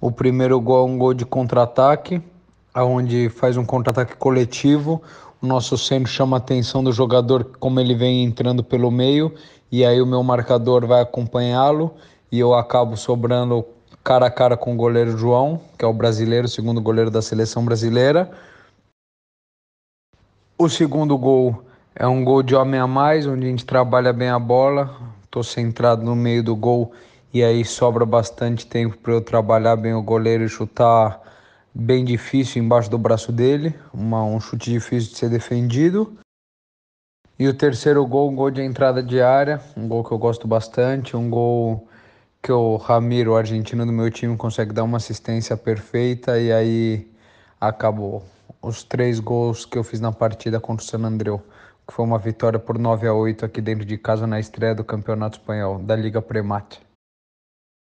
O primeiro gol é um gol de contra-ataque, aonde faz um contra-ataque coletivo. O nosso centro chama a atenção do jogador como ele vem entrando pelo meio e aí o meu marcador vai acompanhá-lo e eu acabo sobrando cara a cara com o goleiro João, que é o brasileiro, o segundo goleiro da seleção brasileira. O segundo gol é um gol de homem a mais, onde a gente trabalha bem a bola. Estou centrado no meio do gol e aí sobra bastante tempo para eu trabalhar bem o goleiro e chutar bem difícil embaixo do braço dele, uma, um chute difícil de ser defendido. E o terceiro gol, um gol de entrada de área, um gol que eu gosto bastante, um gol que o Ramiro, o argentino do meu time, consegue dar uma assistência perfeita e aí acabou. Os três gols que eu fiz na partida contra o San Andreu, que foi uma vitória por 9 a 8 aqui dentro de casa na estreia do Campeonato Espanhol, da Liga Premate.